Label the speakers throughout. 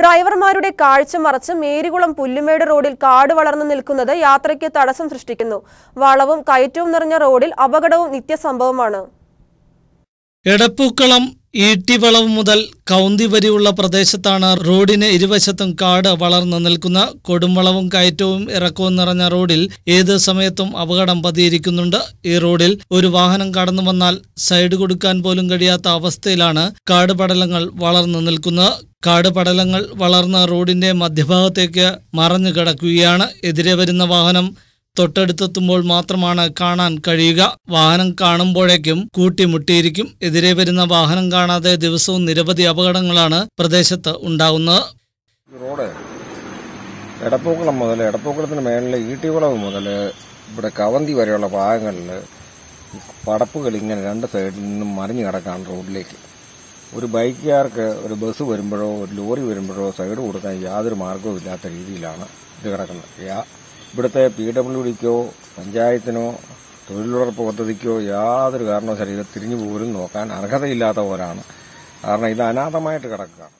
Speaker 1: ഡ്രൈവർമാരുടെ കാഴ്ച മറച്ച് മേരികുളം പുല്ലുമേട് റോഡിൽ കാട് വളർന്നു നിൽക്കുന്നത് യാത്രയ്ക്ക് തടസ്സം സൃഷ്ടിക്കുന്നു വളവും കയറ്റവും നിറഞ്ഞ റോഡിൽ അപകടവും നിത്യസംഭവമാണ്
Speaker 2: എടപ്പൂക്കളം ഈട്ടിവളവ് മുതൽ കൗന്തി വരെയുള്ള പ്രദേശത്താണ് റോഡിന് ഇരുവശത്തും കാട് വളർന്നു നിൽക്കുന്ന കൊടുംവളവും കയറ്റവും ഇറക്കവും നിറഞ്ഞ റോഡിൽ ഏത് സമയത്തും അപകടം പതിയിരിക്കുന്നുണ്ട് ഈ റോഡിൽ ഒരു വാഹനം കടന്നു വന്നാൽ സൈഡ് കൊടുക്കാൻ പോലും കഴിയാത്ത അവസ്ഥയിലാണ് കാട് പടലങ്ങൾ വളർന്നു നിൽക്കുന്നത് കാട് പടലങ്ങൾ വളർന്ന റോഡിന്റെ മധ്യഭാഗത്തേക്ക് മറഞ്ഞു കിടക്കുകയാണ് എതിരെ വരുന്ന വാഹനം തൊട്ടടുത്തെത്തുമ്പോൾ മാത്രമാണ് കാണാൻ കഴിയുക വാഹനം കാണുമ്പോഴേക്കും കൂട്ടിമുട്ടിയിരിക്കും എതിരെ വരുന്ന വാഹനം കാണാതെ ദിവസവും നിരവധി അപകടങ്ങളാണ് പ്രദേശത്ത് ഉണ്ടാകുന്നത്
Speaker 3: റോഡ് എടപ്പൂക്കുളം മുതൽ എടപ്പൂക്കുളത്തിന് മേളിൽ ഈട്ടിക്കുളം മുതൽ ഇവിടെ കവന്തി വരെയുള്ള ഭാഗങ്ങളിൽ പടപ്പുകൾ ഇങ്ങനെ രണ്ട് സൈഡിൽ നിന്നും മറിഞ്ഞു കിടക്കാണ് റോഡിലേക്ക് ഒരു ബൈക്കുകാർക്ക് ഒരു ബസ് വരുമ്പോഴോ ഒരു ലോറി വരുമ്പോഴോ സൈഡ് കൊടുക്കാൻ യാതൊരു മാർഗവും ഇല്ലാത്ത രീതിയിലാണ് ഇത് കിടക്കുന്നത് ഇവിടുത്തെ പി ഡബ്ല്യു ഡിക്കോ പഞ്ചായത്തിനോ തൊഴിലുറപ്പ് പദ്ധതിക്കോ യാതൊരു കാരണവശാലും ശരീരം തിരിഞ്ഞു പോലും നോക്കാൻ അർഹതയില്ലാത്ത പോലാണ് കാരണം ഇത് അനാഥമായിട്ട് കിടക്കുകയാണ്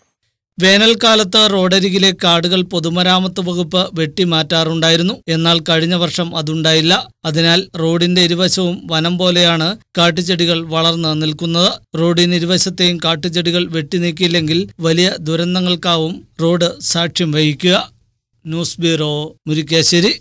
Speaker 2: വേനൽക്കാലത്ത് റോഡരികിലെ കാടുകൾ പൊതുമരാമത്ത് വകുപ്പ് വെട്ടിമാറ്റാറുണ്ടായിരുന്നു എന്നാൽ കഴിഞ്ഞ വർഷം അതുണ്ടായില്ല അതിനാൽ റോഡിന്റെ ഇരുവശവും വനം പോലെയാണ് കാട്ടുചെടികൾ വളർന്നു നിൽക്കുന്നത് റോഡിന് ഇരുവശത്തെയും കാട്ടുചെടികൾ വെട്ടിനീക്കിയില്ലെങ്കിൽ വലിയ ദുരന്തങ്ങൾക്കാവും റോഡ് സാക്ഷ്യം വഹിക്കുക ന്യൂസ് ബ്യൂറോ മുരിക്കാശ്ശേരി